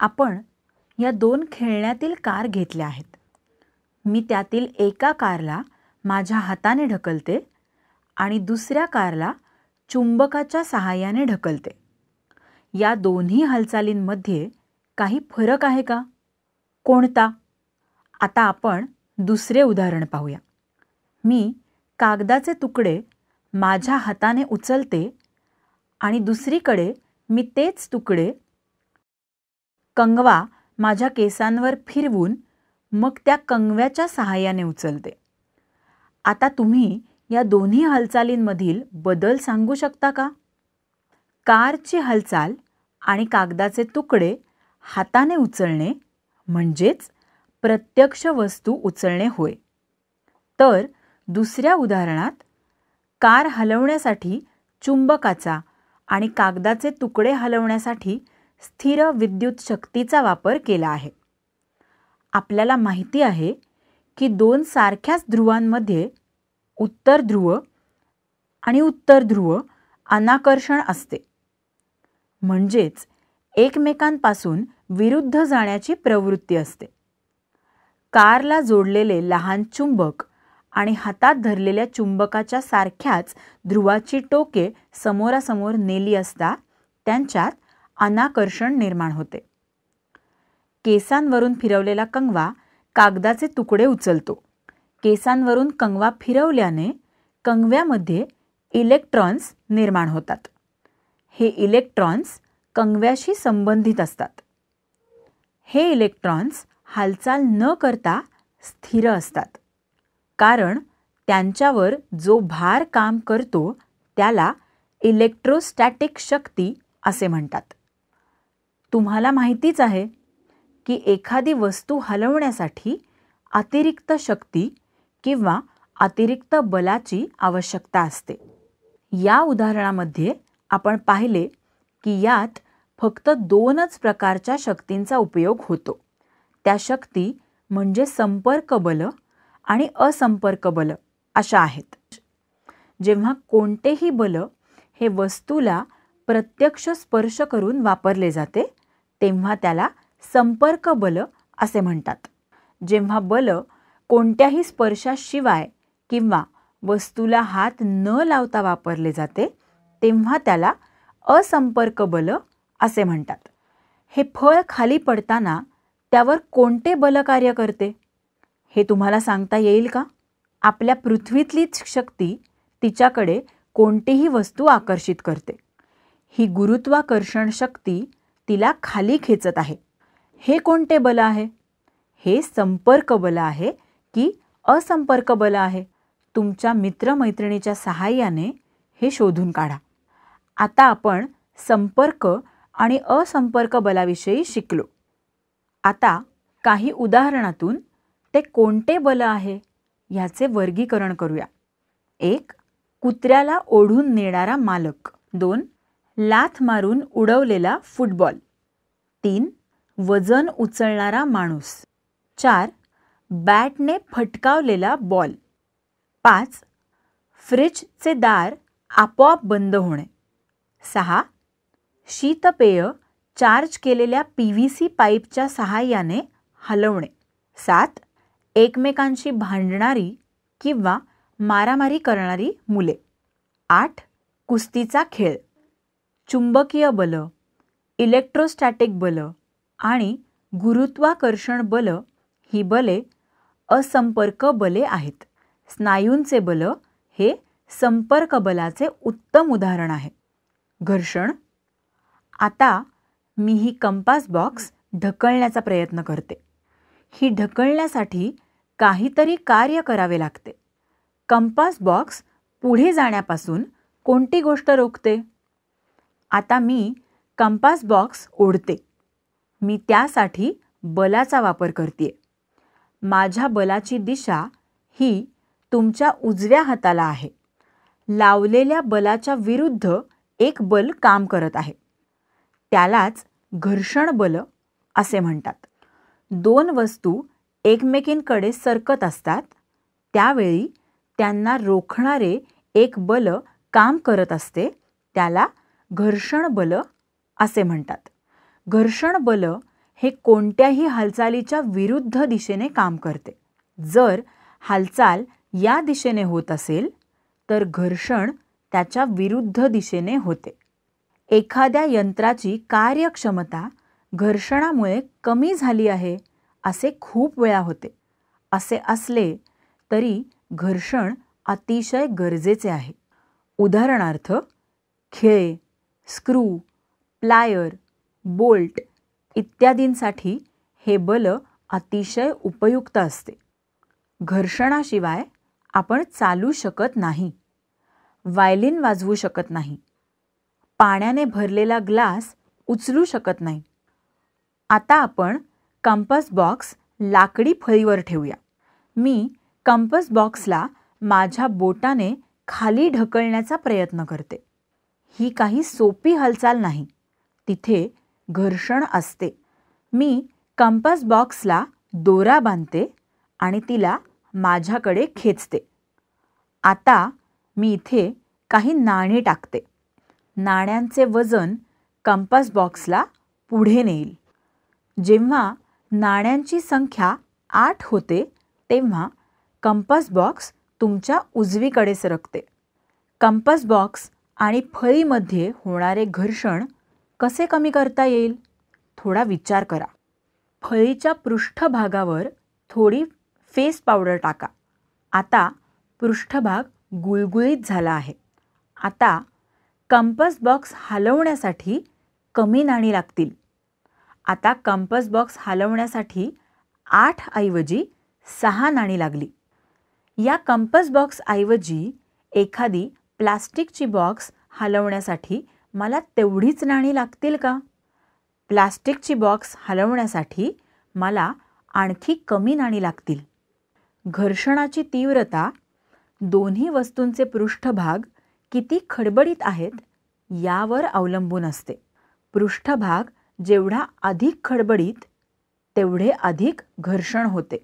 आपण या दोन खेळण्यातील कार घेतल्या आहेत मी त्यातील एका कारला माझ्या हाताने ढकलते आणि दुसऱ्या कारला चुंबकाच्या सहाय्याने ढकलते या दोन्ही हालचालींमध्ये काही फरक आहे का कोणता आता आपण दुसरे उदाहरण पाहूया मी कागदाचे तुकडे माझ्या हाताने उचलते आणि दुसरीकडे मी तेच तुकडे कंगवा माझ्या केसांवर फिरवून मग त्या कंगव्याच्या सहाय्याने उचलते आता तुम्ही या दोन्ही हालचालींमधील बदल सांगू शकता का कारची हालचाल आणि कागदाचे तुकडे हाताने उचलणे म्हणजेच प्रत्यक्ष वस्तू उचलणे होय तर दुसऱ्या उदाहरणात कार हलवण्यासाठी चुंबकाचा आणि कागदाचे तुकडे हलवण्यासाठी स्थिर विद्युत शक्तीचा वापर केला आहे आपल्याला माहिती आहे की दोन सारख्याच ध्रुवांमध्ये उत्तर ध्रुव आणि उत्तर ध्रुव अनाकर्षण असते म्हणजेच एकमेकांपासून विरुद्ध जाण्याची प्रवृत्ती असते कारला जोडलेले लहान चुंबक आणि हातात धरलेल्या चुंबकाच्या सारख्याच ध्रुवाची टोके समोरासमोर नेली असता त्यांच्यात अनाकर्षण निर्माण होते केसांवरून फिरवलेला कंगवा कागदाचे तुकडे उचलतो केसांवरून कंगवा फिरवल्याने कंगव्यामध्ये इलेक्ट्रॉन्स निर्माण होतात हे इलेक्ट्रॉन्स कंगव्याशी संबंधित असतात हे इलेक्ट्रॉन्स हालचाल न करता स्थिर असतात कारण त्यांच्यावर जो भार काम करतो त्याला इलेक्ट्रोस्टॅटिक शक्ती असे म्हणतात तुम्हाला माहितीच आहे की एखादी वस्तू हलवण्यासाठी अतिरिक्त शक्ती किंवा अतिरिक्त बलाची आवश्यकता असते या उदाहरणामध्ये आपण पाहिले की यात फक्त दोनच प्रकारच्या शक्तींचा उपयोग होतो त्या शक्ती म्हणजे संपर्क बल आणि असंपर्क बल अशा आहेत जेव्हा कोणतेही बल हे वस्तूला प्रत्यक्ष स्पर्श करून वापरले जाते तेव्हा त्याला संपर्क बल असे म्हणतात जेव्हा बल कोणत्याही स्पर्शाशिवाय किंवा वस्तूला हात न लावता वापरले जाते तेव्हा त्याला असंपर्क बल असे म्हणतात हे फळ खाली पडताना त्यावर कोणते बल कार्य करते हे तुम्हाला सांगता येईल का आपल्या पृथ्वीतलीच शक्ती तिच्याकडे कोणतीही वस्तू आकर्षित करते ही गुरुत्वाकर्षण शक्ती तिला खाली खेचत आहे हे कोणते बल आहे हे संपर्क बल आहे की असंपर्क बल आहे तुमच्या मित्रमैत्रिणीच्या सहाय्याने हे शोधून काढा आता आपण संपर्क आणि असंपर्क बलाविषयी शिकलो आता काही उदाहरणातून ते कोणते बल आहे ह्याचे वर्गीकरण करूया एक कुत्र्याला ओढून नेणारा मालक दोन लाथ मारून उडवलेला फुटबॉल तीन वजन उचलणारा माणूस चार बॅटने फटकावलेला बॉल पाच फ्रिजचे दार आपोआप बंद होणे सहा शीतपेय चार्ज केलेल्या पी व्ही सी पाईपच्या सहाय्याने हलवणे सात एकमेकांशी भांडणारी किंवा मारामारी करणारी मुले आठ कुस्तीचा खेळ चुंबकीय बल इलेक्ट्रोस्टॅटिक बल आणि गुरुत्वाकर्षण बल ही बले असंपर्क बले आहेत स्नायूंचे बल हे संपर्क बलाचे उत्तम उदाहरण आहे घर्षण आता मी ही कंपास बॉक्स ढकलण्याचा प्रयत्न करते ही ढकलण्यासाठी काहीतरी कार्य करावे लागते कंपास बॉक्स पुढे जाण्यापासून कोणती गोष्ट रोखते आता मी कंपास बॉक्स ओढते मी त्यासाठी बलाचा वापर करते माझ्या बलाची दिशा ही तुमच्या उजव्या हाताला आहे लावलेल्या बलाच्या विरुद्ध एक बल काम करत आहे त्यालाच घर्षण बल असे म्हणतात दोन वस्तू एकमेकींकडे सरकत असतात त्यावेळी त्यांना रोखणारे एक बल काम करत असते त्याला घर्षण बल असे म्हणतात घर्षण बल हे कोणत्याही हालचालीच्या विरुद्ध दिशेने काम करते जर हालचाल या दिशेने होत असेल तर घर्षण त्याच्या विरुद्ध दिशेने होते एखाद्या यंत्राची कार्यक्षमता घर्षणामुळे कमी झाली आहे असे खूप वेळा होते असे असले तरी घर्षण अतिशय गरजेचे आहे उदाहरणार्थ खेळ स्क्रू प्लायर बोल्ट इत्यादींसाठी हे बल अतिशय उपयुक्त असते घर्षणाशिवाय आपण चालू शकत नाही वायलिन वाजवू शकत नाही पाण्याने भरलेला ग्लास उचलू शकत नाही आता आपण कंपस बॉक्स लाकडी फळीवर ठेवूया मी कंपस बॉक्सला माझ्या बोटाने खाली ढकलण्याचा प्रयत्न करते ही काही सोपी हालचाल नाही तिथे घर्षण असते मी कंपस बॉक्सला दोरा बांधते आणि तिला माझ्याकडे खेचते आता मी इथे काही नाणे टाकते नाण्यांचे वजन कंपस बॉक्सला पुढे नेईल जेव्हा नाण्यांची संख्या आठ होते तेव्हा कंपस बॉक्स तुमच्या उजवीकडे सरकते कंपस बॉक्स आणि फळीमध्ये होणारे घर्षण कसे कमी करता येईल थोडा विचार करा फळीच्या पृष्ठभागावर थोडी फेस पावडर टाका आता पृष्ठभाग गुळगुळीत झाला आहे आता कंपस बॉक्स हलवण्यासाठी कमी नाणी लागतील आता कंपस बॉक्स हलवण्यासाठी आठ ऐवजी सहा नाणी लागली या कंपस बॉक्सऐवजी एखादी प्लास्टिकची बॉक्स हलवण्यासाठी मला तेवढीच नाणी लागतील का प्लास्टिकची बॉक्स हलवण्यासाठी मला आणखी कमी नाणी लागतील घर्षणाची तीव्रता दोन्ही वस्तूंचे पृष्ठभाग किती खडबडीत आहेत यावर अवलंबून असते पृष्ठभाग जेवढा अधिक खडबडीत तेवढे अधिक घर्षण होते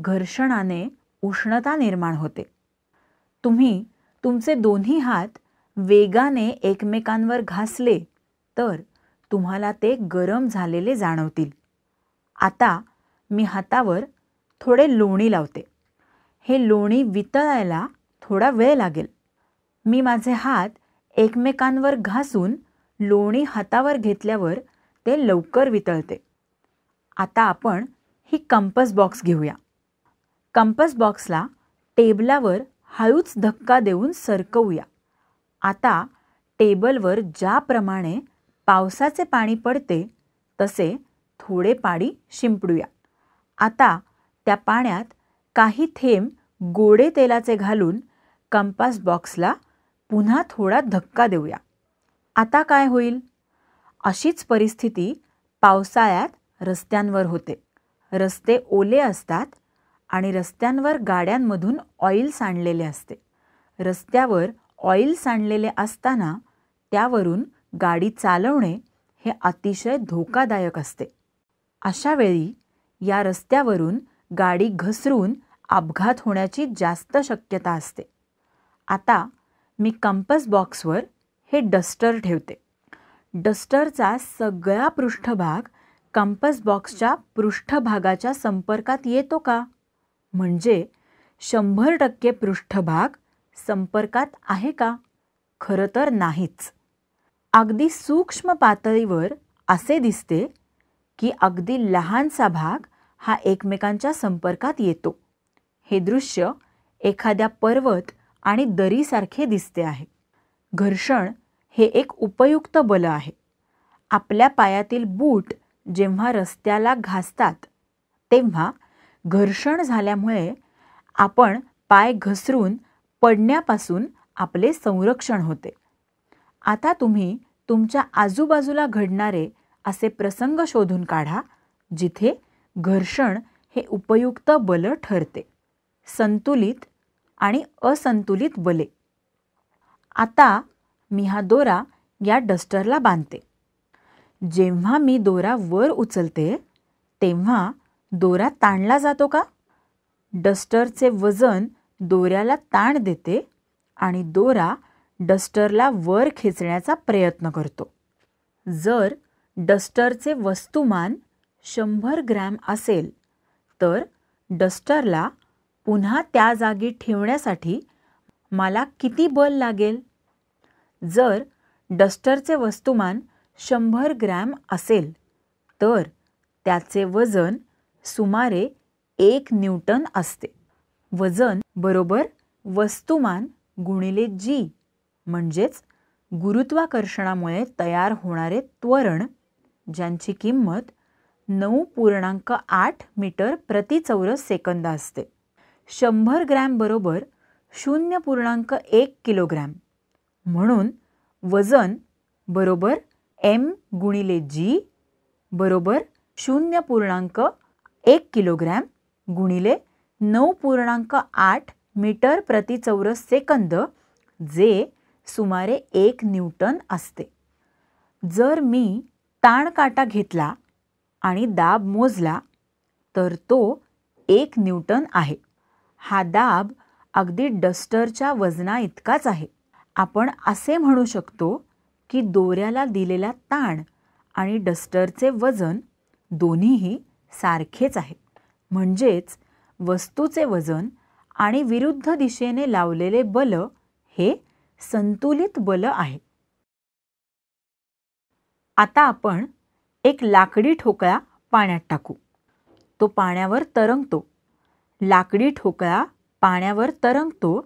घर्षणाने उष्णता निर्माण होते तुम्ही तुमचे दोन्ही हात वेगाने एकमेकांवर घासले तर तुम्हाला ते गरम झालेले जाणवतील आता मी हातावर थोडे लोणी लावते हे लोणी वितळायला थोडा वेळ लागेल मी माझे हात एकमेकांवर घासून लोणी हातावर घेतल्यावर ते लवकर वितळते आता आपण ही कंपस बॉक्स घेऊया कंपस बॉक्सला टेबलावर हळूच धक्का देऊन सरकवूया आता टेबलवर ज्याप्रमाणे पावसाचे पाणी पडते तसे थोडे पाणी शिंपडूया आता त्या पाण्यात काही थेंब गोडे तेलाचे घालून कंपास बॉक्सला पुन्हा थोडा धक्का देऊया आता काय होईल अशीच परिस्थिती पावसाळ्यात रस्त्यांवर होते रस्ते ओले असतात आणि रस्त्यांवर गाड्यांमधून ऑइल सांडलेले असते रस्त्यावर ऑइल सांडलेले असताना त्यावरून गाडी चालवणे हे अतिशय धोकादायक असते अशावेळी या रस्त्यावरून गाडी घसरून अपघात होण्याची जास्त शक्यता असते आता मी कंपस बॉक्सवर हे डस्टर ठेवते डस्टरचा सगळा पृष्ठभाग कंपस बॉक्सच्या पृष्ठभागाच्या संपर्कात येतो का म्हणजे शंभर टक्के पृष्ठभाग संपर्कात आहे का खरं तर नाहीच अगदी सूक्ष्म पातळीवर असे दिसते की अगदी लहानसा भाग हा एकमेकांच्या संपर्कात येतो हे दृश्य एखाद्या पर्वत आणि दरीसारखे दिसते आहे घर्षण हे एक उपयुक्त बल आहे आपल्या पायातील बूट जेव्हा रस्त्याला घासतात तेव्हा घर्षण झाल्यामुळे आपण पाय घसरून पडण्यापासून आपले संरक्षण होते आता तुम्ही तुमच्या आजूबाजूला घडणारे असे प्रसंग शोधून काढा जिथे घर्षण हे उपयुक्त बल ठरते संतुलित आणि असंतुलित बले आता मी हा दोरा या डस्टरला बांधते जेव्हा मी दोरा वर उचलते तेव्हा दोरा ताणला जातो का डस्टरचे वजन दोऱ्याला ताण देते आणि दोरा डस्टरला वर खेचण्याचा प्रयत्न करतो जर डस्टरचे वस्तुमान शंभर ग्रॅम असेल तर डस्टरला पुन्हा त्या जागी ठेवण्यासाठी मला किती बल लागेल जर डस्टरचे वस्तुमान शंभर ग्रॅम असेल तर त्याचे वजन सुमारे एक न्यूटन असते वजन बरोबर वस्तुमान गुणिले जी म्हणजेच गुरुत्वाकर्षणामुळे तयार होणारे त्वरण ज्यांची किंमत नऊ पूर्णांक आठ मीटर प्रति चौरस सेकंद असते शंभर ग्रॅम बरोबर शून्य पूर्णांक एक किलोग्रॅम म्हणून वजन बरोबर एम गुणिले जी बरोबर शून्य पूर्णांक एक किलोग्रॅम गुणिले नऊ पूर्णांक आठ मीटर प्रति चौरस सेकंद जे सुमारे एक न्यूटन असते जर मी ताणकाटा घेतला आणि दाब मोजला तर तो एक न्यूटन आहे हा दाब अगदी डस्टरच्या वजना इतकाच आहे आपण असे म्हणू शकतो की दोऱ्याला दिलेला ताण आणि डस्टरचे वजन दोन्हीही सारखेच आहे म्हणजेच वस्तूचे वजन आणि विरुद्ध दिशेने लावलेले बल हे संतुलित बल आहे आता आपण एक लाकडी ठोकळा पाण्यात टाकू तो पाण्यावर तरंगतो लाकडी ठोकळा पाण्यावर तरंगतो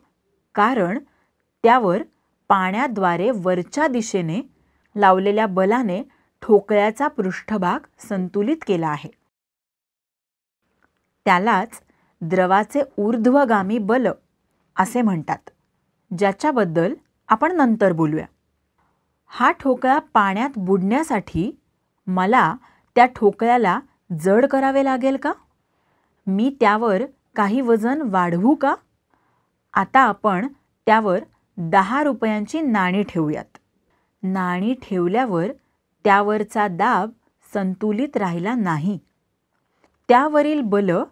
कारण त्यावर पाण्याद्वारे वरच्या दिशेने लावलेल्या बलाने ठोकळ्याचा पृष्ठभाग संतुलित केला आहे त्यालाच द्रवाचे ऊर्ध्वगामी बल असे म्हणतात ज्याच्याबद्दल आपण नंतर बोलूया हा ठोकळा पाण्यात बुडण्यासाठी मला त्या ठोकळ्याला जड करावे लागेल का मी त्यावर काही वजन वाढवू का आता आपण त्यावर दहा रुपयांची नाणी ठेवूयात नाणी ठेवल्यावर त्यावरचा दाब संतुलित राहिला नाही त्यावरील बलं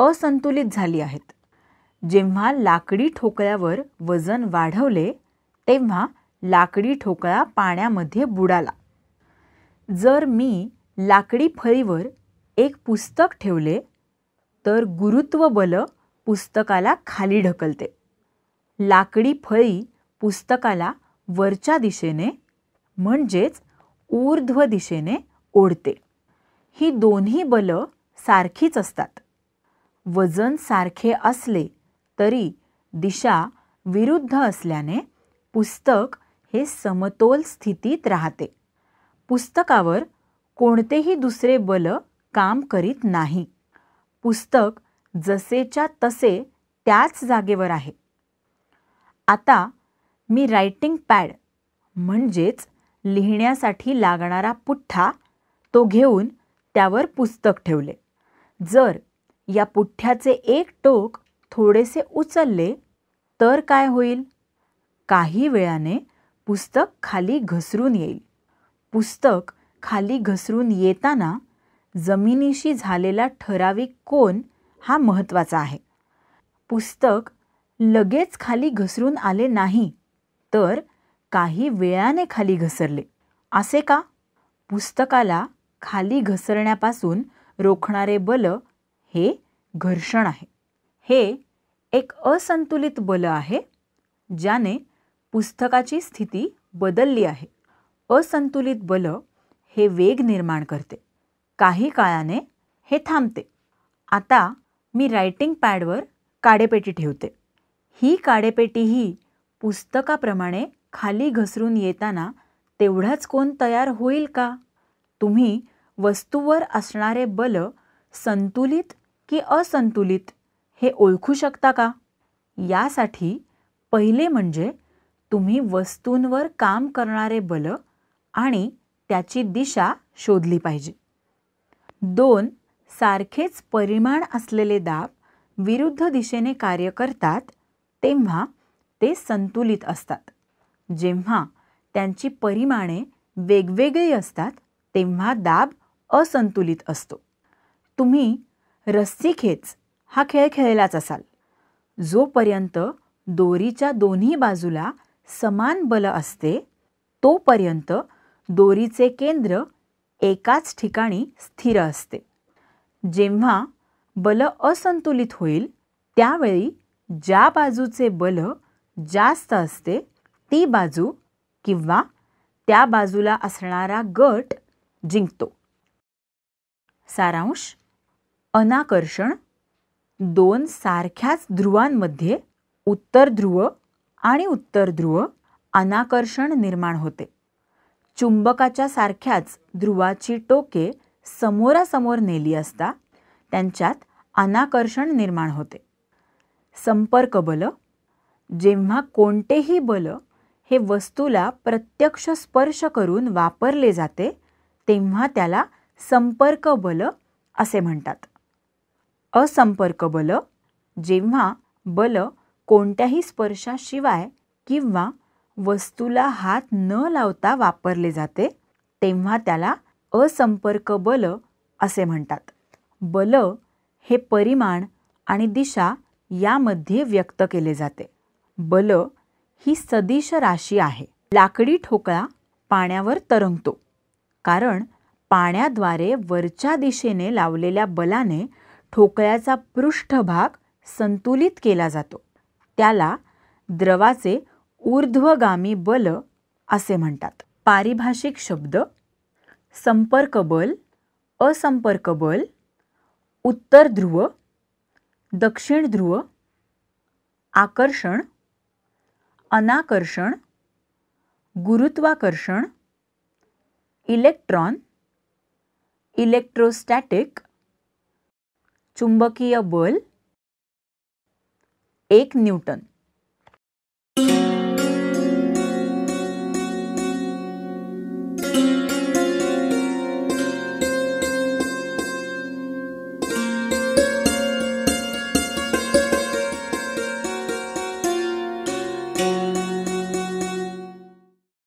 असंतुलित झाली आहेत जेव्हा लाकडी ठोकळ्यावर वजन वाढवले तेव्हा लाकडी ठोकळा पाण्यामध्ये बुडाला जर मी लाकडी फळीवर एक पुस्तक ठेवले तर गुरुत्व बल पुस्तकाला खाली ढकलते लाकडी फळी पुस्तकाला वरच्या दिशेने म्हणजेच ऊर्ध्व दिशेने ओढते ही दोन्ही बलं सारखीच असतात वजन सारखे असले तरी दिशा विरुद्ध असल्याने पुस्तक हे समतोल स्थितीत राहते पुस्तकावर कोणतेही दुसरे बल काम करीत नाही पुस्तक जसेच्या तसे त्याच जागेवर आहे आता मी रायटिंग पॅड म्हणजेच लिहिण्यासाठी लागणारा पुठ्ठा तो घेऊन त्यावर पुस्तक ठेवले जर या पुठ्ठ्याचे एक टोक थोडेसे उचलले तर काय होईल काही वेळाने पुस्तक खाली घसरून येईल पुस्तक खाली घसरून येताना जमिनीशी झालेला ठराविक कोन हा महत्त्वाचा आहे पुस्तक लगेच खाली घसरून आले नाही तर काही वेळाने खाली घसरले असे का पुस्तकाला खाली घसरण्यापासून रोखणारे बल हे घर्षण आहे हे एक असंतुलित बल आहे ज्याने पुस्तकाची स्थिती बदलली आहे असंतुलित बल हे वेग निर्माण करते काही काळाने हे थांबते आता मी रायटिंग पॅडवर काडेपेटी ठेवते ही काडेपेटी ही पुस्तकाप्रमाणे खाली घसरून येताना तेवढाच कोण तयार होईल का तुम्ही वस्तूवर असणारे बल संतुलित की असंतुलित हे ओळखू शकता का यासाठी पहिले म्हणजे तुम्ही वस्तूंवर काम करणारे बल आणि त्याची दिशा शोधली पाहिजे दोन सारखेच परिमाण असलेले दाब विरुद्ध दिशेने कार्य करतात तेव्हा ते संतुलित असतात जेव्हा त्यांची परिमाणे वेगवेगळी असतात तेव्हा दाब असंतुलित असतो तुम्ही रस्सी खेच हा खेळ खेळलाच असाल जोपर्यंत दोरीच्या दोन्ही बाजूला समान बल असते तोपर्यंत दोरीचे केंद्र एकाच ठिकाणी स्थिर असते जेव्हा बल असंतुलित होईल त्यावेळी ज्या बाजूचे बल जास्त असते ती बाजू किंवा त्या बाजूला असणारा गट जिंकतो सारांश अनाकर्षण दोन सारख्याच ध्रुवांमध्ये उत्तर ध्रुव आणि उत्तर ध्रुव अनाकर्षण निर्माण होते चुंबकाच्या सारख्याच ध्रुवाची टोके समोरासमोर नेली असता त्यांच्यात अनाकर्षण निर्माण होते संपर्क बल जेव्हा कोणतेही बल हे वस्तूला प्रत्यक्ष स्पर्श करून वापरले जाते तेव्हा त्याला संपर्क बल असे म्हणतात असंपर्क बल जेव्हा बल कोणत्याही स्पर्शाशिवाय किंवा वस्तूला हात न लावता वापरले जाते तेव्हा त्याला असंपर्क बल असे म्हणतात बल हे परिमाण आणि दिशा यामध्ये व्यक्त केले जाते बल ही सदिश राशी आहे लाकडी ठोकळा पाण्यावर तरंगतो कारण पाण्याद्वारे वरच्या दिशेने लावलेल्या बलाने ठोकळ्याचा पृष्ठभाग संतुलित केला जातो त्याला द्रवाचे ऊर्ध्वगामी बल असे म्हणतात पारिभाषिक शब्द संपर्क बल असंपर्क बल उत्तर ध्रुव दक्षिण ध्रुव आकर्षण अनाकर्षण गुरुत्वाकर्षण इलेक्ट्रॉन इलेक्ट्रोस्टॅटिक चुंबकीय बल एक न्यूटन